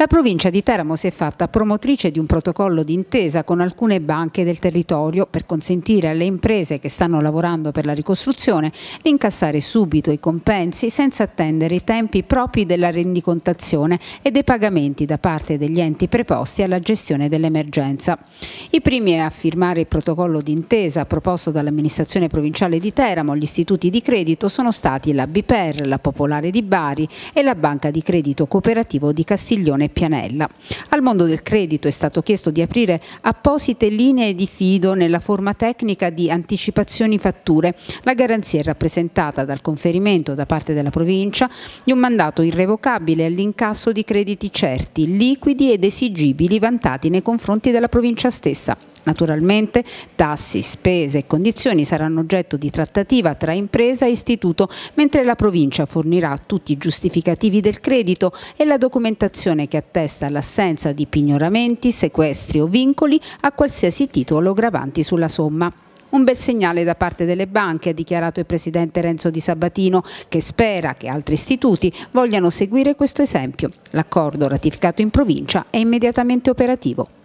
La provincia di Teramo si è fatta promotrice di un protocollo d'intesa con alcune banche del territorio per consentire alle imprese che stanno lavorando per la ricostruzione di incassare subito i compensi senza attendere i tempi propri della rendicontazione e dei pagamenti da parte degli enti preposti alla gestione dell'emergenza. I primi a firmare il protocollo d'intesa proposto dall'amministrazione provinciale di Teramo, gli istituti di credito sono stati la BIPER, la Popolare di Bari e la Banca di Credito Cooperativo di Castiglione Pianella. Al mondo del credito è stato chiesto di aprire apposite linee di fido nella forma tecnica di anticipazioni fatture. La garanzia è rappresentata dal conferimento da parte della provincia di un mandato irrevocabile all'incasso di crediti certi, liquidi ed esigibili vantati nei confronti della provincia stessa. Naturalmente tassi, spese e condizioni saranno oggetto di trattativa tra impresa e istituto, mentre la provincia fornirà tutti i giustificativi del credito e la documentazione che attesta l'assenza di pignoramenti, sequestri o vincoli a qualsiasi titolo gravanti sulla somma. Un bel segnale da parte delle banche, ha dichiarato il presidente Renzo Di Sabatino, che spera che altri istituti vogliano seguire questo esempio. L'accordo ratificato in provincia è immediatamente operativo.